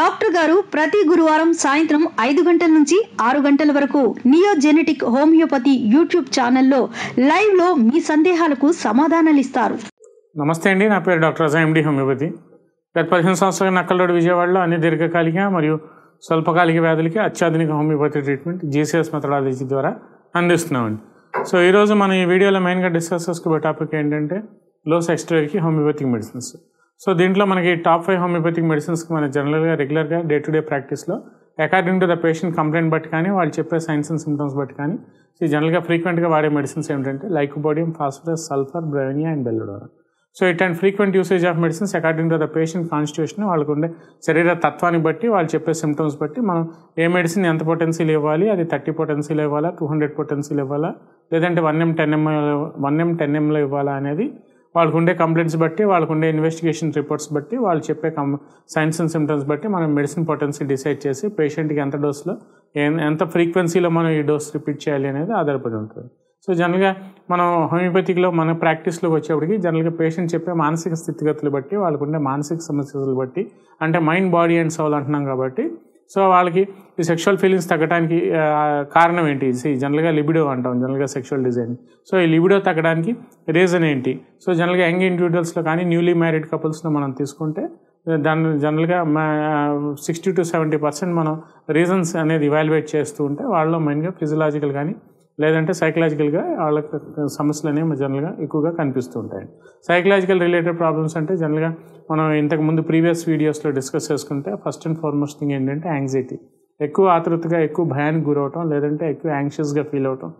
doctor గారు ప్రతి గురువారం సాయంత్రం ఐదు గంటల నుంచి ఆరు గంటల వరకు నియోజెనెటిక్ హోమియోపతి యూట్యూబ్ ఛానల్లో లైవ్లో మీ సందేహాలకు సమాధానాలు ఇస్తారు నమస్తే అండి నా పేరు డాక్టర్ ఎండి హోమియోపతి గత పదిహేను సంవత్సరాల నక్కల్లోడి విజయవాడలో అన్ని దీర్ఘకాలిక మరియు స్వల్పకాలిక వ్యాధులకి అత్యాధునిక హోమియోపతి ట్రీట్మెంట్ జీసీఎస్ మెథడాలజీ ద్వారా అందిస్తున్నామండి సో ఈరోజు మనం ఈ వీడియోలో మెయిన్గా డిస్కస్ చేసుకోబోయే టాపిక్ ఏంటంటే లో సెక్స్ట్రేర్కి హోమియోపతిక్ మెడిసిన్స్ సో దీంట్లో మనకి టాప్ ఫైవ్ హోమియోపతిక్ మెడిసిన్స్కి మన జనరల్గా రెగ్యులర్గా డే టు డే ప్రాక్టీస్లో according to the patient complaint బట్టి కానీ వాళ్ళు చెప్పే సైన్స్ అండ్ సిమ్టమ్స్ బట్టి కానీ సో జనరల్గా ఫ్రీక్వెంట్గా వాడే మెడిసిన్స్ ఏమిటంటే బోడియం ఫాస్ఫరస్ సల్ఫర్ బ్రెవనియా అండ్ బెల్లడోర so it and frequent usage of medicines according to the patient constitution వాళ్ళకు ఉండే శరీర తత్వాన్ని బట్టి వాళ్ళు చెప్పే సిమ్టమ్స్ బట్టి మనం ఏ మెడిసిన్ ఎంత పొటెన్షియల్ ఇవ్వాలి అది థర్టీ పొటెన్షియల్ ఇవ్వాలా టూ హండ్రెడ్ పొటెన్సీలు ఇవ్వాలా లేదంటే one M ten ml one M ten ఎంలో ఇవ్వాలా అనేది వాళ్ళకు ఉండే కంప్లైంట్స్ బట్టి వాళ్ళకు ఉండే ఇన్వెస్టిగేషన్ రిపోర్ట్స్ బట్టి వాళ్ళు చెప్పే కం సైన్స్ అండ్ సిమ్టమ్స్ బట్టి మనం మెడిసిన్ పొటెన్సీ డిసైడ్ చేసి పేషెంట్కి ఎంత డోస్లో ఎంత ఫ్రీక్వెన్సీలో మనం ఈ డోస్ రిపీట్ చేయాలి అనేది ఆధారపడి ఉంటుంది సో జనరల్గా మనం హోమియోపతిక్లో మన ప్రాక్టీస్లోకి వచ్చేప్పటికి జనరల్గా పేషెంట్ చెప్పే మానసిక స్థితిగతులు బట్టి వాళ్ళకు ఉండే మానసిక సమస్యలు బట్టి అంటే మైండ్ బాడీ అండ్ సౌల్ అంటున్నాం కాబట్టి సో వాళ్ళకి ఈ సెక్షువల్ ఫీలింగ్స్ తగ్గడానికి కారణం ఏంటి జనరల్గా లిబిడో అంటాం జనరల్గా సెక్షువల్ డిజైన్ సో ఈ లిబిడో తగ్గడానికి రీజన్ ఏంటి సో జనరల్గా యంగ్ ఇండివిజువల్స్లో కానీ న్యూలీ మ్యారీడ్ కపుల్స్లో మనం తీసుకుంటే దాని జనరల్గా సిక్స్టీ టు సెవెంటీ పర్సెంట్ మనం రీజన్స్ అనేది ఇవాల్యుయేట్ చేస్తూ ఉంటే వాళ్ళలో మెయిన్గా ఫిజియలాజికల్ కానీ లేదంటే సైకలాజికల్గా వాళ్ళ సమస్యలు అనేవి జనరల్గా ఎక్కువగా కనిపిస్తూ ఉంటాయి సైకలాజికల్ రిలేటెడ్ ప్రాబ్లమ్స్ అంటే జనరల్గా మనం ఇంతకుముందు ప్రీవియస్ వీడియోస్లో డిస్కస్ చేసుకుంటే ఫస్ట్ అండ్ ఫార్మోస్ట్ థింగ్ ఏంటంటే యాంగ్జైటీ ఎక్కువ ఆతృతగా ఎక్కువ భయానికి గురవటం లేదంటే ఎక్కువ యాంగ్షియస్గా ఫీల్ అవటం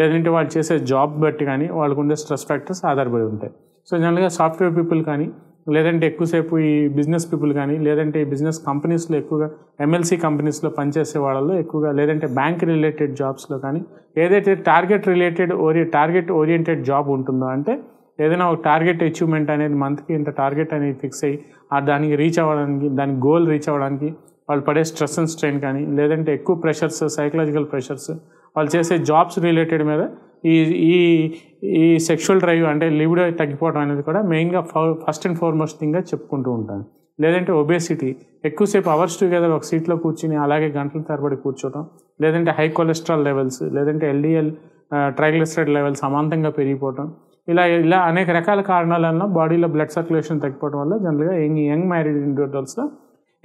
లేదంటే వాళ్ళు చేసే జాబ్ బట్టి కానీ వాళ్ళకు ఉండే స్ట్రెస్ ఫ్యాక్టర్స్ ఆధారపడి ఉంటాయి సో జనరల్గా సాఫ్ట్వేర్ పీపుల్ కానీ లేదంటే ఎక్కువసేపు ఈ బిజినెస్ పీపుల్ కానీ లేదంటే ఈ బిజినెస్ కంపెనీస్లో ఎక్కువగా ఎంఎల్సీ కంపెనీస్లో పనిచేసే వాళ్ళలో ఎక్కువగా లేదంటే బ్యాంక్ రిలేటెడ్ జాబ్స్లో కానీ ఏదైతే టార్గెట్ రిలేటెడ్ ఓరి టార్గెట్ ఓరియంటెడ్ జాబ్ ఉంటుందో అంటే ఏదైనా ఒక టార్గెట్ అచీవ్మెంట్ అనేది మంత్కి ఇంత టార్గెట్ అనేది ఫిక్స్ అయ్యి ఆ దానికి రీచ్ అవ్వడానికి దాని గోల్ రీచ్ అవ్వడానికి వాళ్ళు పడే స్ట్రెస్ అండ్ స్ట్రెయిన్ కానీ లేదంటే ఎక్కువ ప్రెషర్స్ సైకలాజికల్ ప్రెషర్స్ వాళ్ళు చేసే జాబ్స్ రిలేటెడ్ మీద ఈ ఈ ఈ సెక్షువల్ డ్రైవ్ అంటే లిబిడో తగ్గిపోవడం అనేది కూడా మెయిన్గా ఫస్ట్ అండ్ ఫార్మోస్ట్ థింగ్గా చెప్పుకుంటూ ఉంటాను లేదంటే ఒబేసిటీ ఎక్కువసేపు అవర్స్ టుగెదర్ ఒక సీట్లో కూర్చుని అలాగే గంటల తరబడి కూర్చోవడం లేదంటే హై కొలెస్ట్రాల్ లెవెల్స్ లేదంటే ఎల్డిఎల్ ట్రైగ్లిసరైడ్ లెవెల్స్ సమాంతంగా పెరిగిపోవడం ఇలా ఇలా అనేక రకాల కారణాల వల్ల బాడీలో బ్లడ్ సర్క్యులేషన్ తగ్గిపోవడం వల్ల జనరల్గా యంగ్ యంగ్ మ్యారీడ్ ఇండివిజువల్స్లో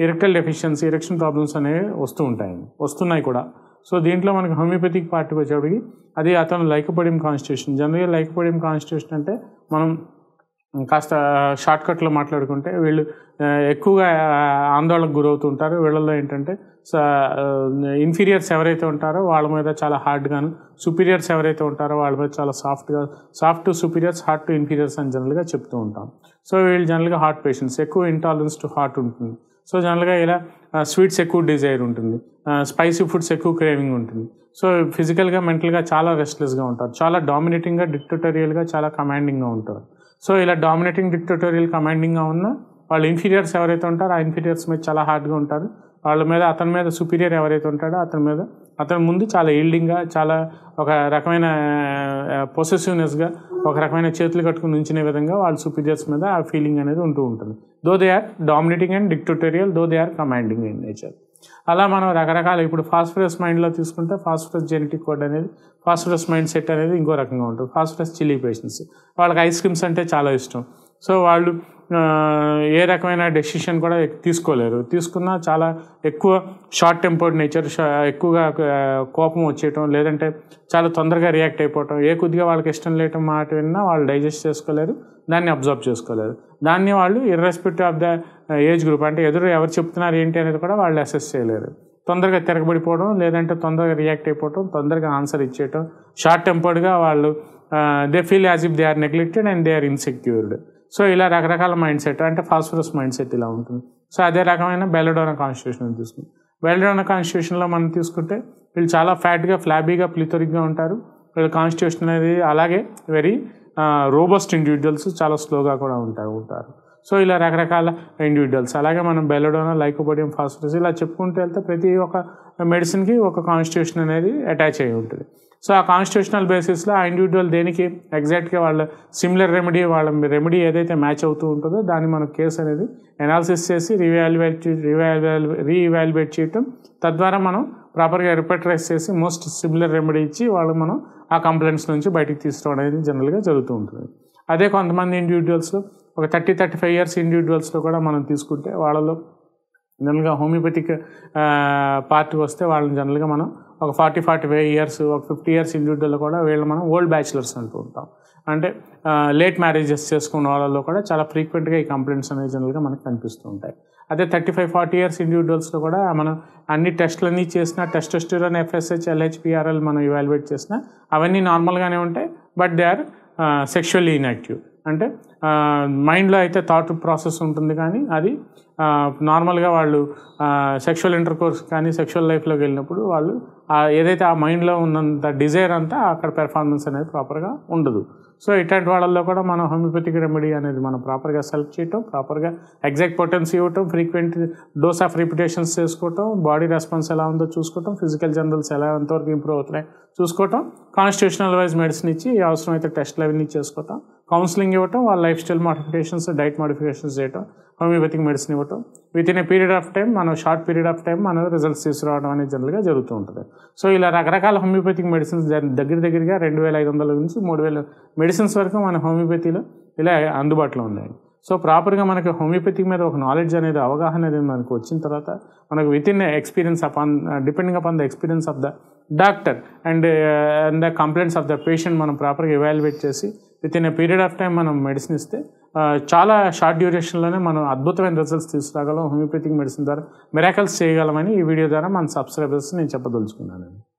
ఇరెక్టల్ డెఫిషియన్సీ ఇరెక్షన్ ప్రాబ్లమ్స్ అనేవి వస్తూ ఉంటాయి వస్తున్నాయి కూడా సో దీంట్లో మనకి హోమియోపతిక్ పార్టీకి వచ్చేప్పటికి అది అతను లైకపోడియం కాన్స్టిట్యూషన్ జనరల్గా లైకపోడియం కాన్స్టిట్యూషన్ అంటే మనం కాస్త షార్ట్కట్లో మాట్లాడుకుంటే వీళ్ళు ఎక్కువగా ఆందోళనకు గురవుతుంటారు వీళ్ళల్లో ఏంటంటే ఇన్ఫీరియర్స్ ఎవరైతే ఉంటారో వాళ్ళ మీద చాలా హార్డ్గాను సుపీరియర్స్ ఎవరైతే ఉంటారో వాళ్ళ మీద చాలా సాఫ్ట్గా soft to superiors hard to inferiors అని జనరల్గా చెప్తూ ఉంటాం సో వీళ్ళు జనరల్గా హార్ట్ పేషెంట్స్ ఎక్కువ ఇంటాలరెన్స్ టు హార్ట్ ఉంటుంది సో జనరల్గా ఇలా స్వీట్స్ ఎక్కువ డిజైర్ ఉంటుంది స్పైసీ ఫుడ్స్ ఎక్కువ క్రేవింగ్ ఉంటుంది సో ఫిజికల్గా మెంటల్గా చాలా రెస్ట్లెస్గా ఉంటారు చాలా డామినేటింగ్గా డిక్టటోరియల్గా చాలా కమాండింగ్గా ఉంటారు సో ఇలా డామినేటింగ్ డిక్టటోరియల్ కమాండింగ్గా ఉన్న వాళ్ళు ఇన్ఫీరియర్స్ ఎవరైతే ఉంటారో ఆ ఇన్ఫీరియర్స్ మీద చాలా హార్డ్గా ఉంటారు వాళ్ళ మీద అతని మీద సుపీరియర్ ఎవరైతే ఉంటాడో అతని మీద అతని ముందు చాలా ఈల్డింగ్గా చాలా ఒక రకమైన పొసెసివ్నెస్గా ఒక రకమైన చేతులు కట్టుకుని ఉంచిన విధంగా వాళ్ళ సుపీరియర్స్ మీద ఆ ఫీలింగ్ అనేది ఉంటూ ఉంటుంది though they are dominating and dictatorial though they are commanding in nature అలా మనం రకరకాల ఇప్పుడు ఫాస్ఫరస్ మైండ్లో తీసుకుంటే ఫాస్ఫరస్ జెనెటిక్ కోడ్ అనేది ఫాస్ఫరస్ మైండ్ సెట్ అనేది ఇంకో రకంగా ఉంటుంది ఫాస్ఫరస్ చిల్లీ పేషెంట్స్ వాళ్ళకి ఐస్ క్రీమ్స్ అంటే చాలా ఇష్టం సో వాళ్ళు ఏ రకమైన డెసిషన్ కూడా తీసుకోలేరు తీసుకున్న చాలా ఎక్కువ షార్ట్ టెంపర్డ్ నేచర్ ఎక్కువగా కోపం వచ్చేయటం లేదంటే చాలా తొందరగా రియాక్ట్ అయిపోవటం ఏ కొద్దిగా వాళ్ళకి ఇష్టం లేటం మాట విన్నా వాళ్ళు డైజెస్ట్ చేసుకోలేరు దాన్ని అబ్జర్వ్ చేసుకోలేరు దాన్ని వాళ్ళు irrespective of the age group అంటే ఎదురు ఎవరు చెప్తున్నారు ఏంటి అనేది కూడా వాళ్ళు అసెస్ చేయలేరు తొందరగా తిరగబడిపోవడం లేదంటే తొందరగా రియాక్ట్ అయిపోవడం తొందరగా ఆన్సర్ ఇచ్చేయటం షార్ట్ టెంపర్డ్గా వాళ్ళు they feel as if they are neglected and they are insecured so ఇలా రకరకాల మైండ్ సెట్ అంటే ఫాస్ఫరస్ మైండ్ సెట్ ఇలా ఉంటుంది సో అదే రకమైన బెలడోనా కాన్స్టిట్యూషన్ తీసుకుంది బెలడోనా కాన్స్టిట్యూషన్లో మనం తీసుకుంటే వీళ్ళు చాలా ఫ్యాట్గా ఫ్లాబీగా ప్లిథోరిక్గా ఉంటారు వీళ్ళ కాన్స్టిట్యూషన్ అనేది అలాగే వెరీ రోబస్ట్ ఇండివిజువల్స్ చాలా స్లోగా కూడా ఉంటారు ఉంటారు సో ఇలా రకరకాల ఇండివిజువల్స్ అలాగే మనం బెల్లడోన లైకోబోడియం ఫాస్ఫరస్ ఇలా చెప్పుకుంటూ వెళ్తే ప్రతి ఒక్క మెడిసిన్కి ఒక కాన్స్టిట్యూషన్ అనేది అటాచ్ అయి ఉంటుంది సో ఆ కాన్స్టిట్యూషనల్ బేసిస్లో ఆ ఇండివిజువల్ దేనికి ఎగ్జాక్ట్గా వాళ్ళ సిమిలర్ రెమెడీ వాళ్ళ రెమెడీ ఏదైతే మ్యాచ్ అవుతూ ఉంటుందో దాన్ని మనం కేసు అనేది ఎనాలిసిస్ చేసి రీవాల్యుయేట్ రీవాల్యువల్ రీవాల్యువేట్ చేయటం తద్వారా మనం ప్రాపర్గా రిపెటరైజ్ చేసి మోస్ట్ సిమిలర్ రెమెడీ ఇచ్చి వాళ్ళు మనం ఆ కంప్లైంట్స్ నుంచి బయటికి తీసుకోవడం అనేది జనరల్గా జరుగుతూ ఉంటుంది అదే కొంతమంది ఇండివిజువల్స్ ఒక థర్టీ థర్టీ ఫైవ్ ఇయర్స్ ఇండివిజువల్స్లో కూడా మనం తీసుకుంటే వాళ్ళలో జనరల్గా హోమియోపతిక్ పార్టీ వస్తే వాళ్ళని జనరల్గా మనం ఒక ఫార్టీ ఫార్టీ ఫైవ్ ఇయర్స్ ఒక ఫిఫ్టీ ఇయర్స్ ఇండివిజువల్ కూడా వీళ్ళు మనం ఓల్డ్ బ్యాచిలర్స్ అంటూ ఉంటాం అంటే లేట్ మ్యారేజెస్ చేసుకున్న వాళ్ళలో కూడా చాలా ఫ్రీక్వెంట్గా ఈ కంప్లైంట్స్ అనేవి జనరల్గా మనకు కనిపిస్తూ ఉంటాయి అదే థర్టీ ఫైవ్ ఫార్టీ ఇయర్స్ ఇండివిజువల్స్లో కూడా మనం అన్ని టెస్ట్లన్నీ చేసిన టెస్ట్ టెస్టోస్టిరాన్ ఎఫ్ఎస్హెచ్ ఎల్హెచ్పిఆర్ఎల్ మనం ఇవాల్యుయేట్ చేసిన అవన్నీ నార్మల్గానే ఉంటాయి but they are sexually inactive అంటే మైండ్లో అయితే థాట్ ప్రాసెస్ ఉంటుంది కానీ అది నార్మల్గా వాళ్ళు సెక్షువల్ ఇంటర్ కోర్స్ కానీ సెక్షువల్ లైఫ్లోకి వెళ్ళినప్పుడు వాళ్ళు ఏదైతే ఆ మైండ్లో ఉన్నంత డిజైర్ అంతా అక్కడ పెర్ఫార్మెన్స్ అనేది ప్రాపర్గా ఉండదు సో ఇట్లాంటి వాళ్ళల్లో కూడా మనం హోమియోపతిక్ రెమెడీ అనేది మనం ప్రాపర్గా సెలెక్ట్ చేయటం ప్రాపర్గా ఎగ్జాక్ట్ పొటెన్స్ ఇవ్వటం ఫ్రీక్వెంట్ డోస్ ఆఫ్ రిపిటేషన్స్ చేసుకోవటం బాడీ రెస్పాన్స్ ఎలా ఉందో చూసుకోవటం ఫిజికల్ జనరల్స్ ఎలా ఎంతవరకు ఇంప్రూవ్ అవుతున్నాయి చూసుకోవటం కాన్స్టిట్యూషనల్ వైజ్ మెడిసిన్ ఇచ్చి అవసరమైతే టెస్ట్లు అవన్నీ చేసుకోవటం కౌన్సిలింగ్ ఇవ్వటం వాళ్ళ lifestyle modifications diet modifications చేయటం హోమియోపతిక్ మెడిసిన్ ఇవ్వటం within a period of time మనం షార్ట్ పీరియడ్ ఆఫ్ టైం మనం రిజల్ట్స్ తీసుకురావడం అనేది జనరల్గా జరుగుతూ ఉంటుంది సో ఇలా రకరకాల హోమియోపతిక్ మెడిసిన్స్ దగ్గర దగ్గరగా రెండు వేల ఐదు వందల నుంచి మూడు వేల మెడిసిన్స్ వరకు మన హోమియోపతిలో ఇలా అందుబాటులో ఉన్నాయి సో ప్రాపర్గా మనకి హోమియోపతిక్ మీద ఒక నాలెడ్జ్ అనేది అవగాహన అనేది మనకు వచ్చిన తర్వాత మనకు within experience up depending upon the experience of the doctor and and the complaints of the patient మనం ప్రాపర్గా ఇవాల్యువేట్ చేసి within a period of time మనం మెడిసిన్ ఇస్తే చాలా షార్ట్ డ్యూరేషన్లోనే మనం అద్భుతమైన రిజల్ట్స్ తీసుకురాగలం హోమియోపతిక్ మెడిసిన్ ద్వారా మిరాకల్స్ చేయగలమని ఈ వీడియో ద్వారా మన సబ్స్క్రైబర్స్ నేను చెప్పదలుచుకున్నాను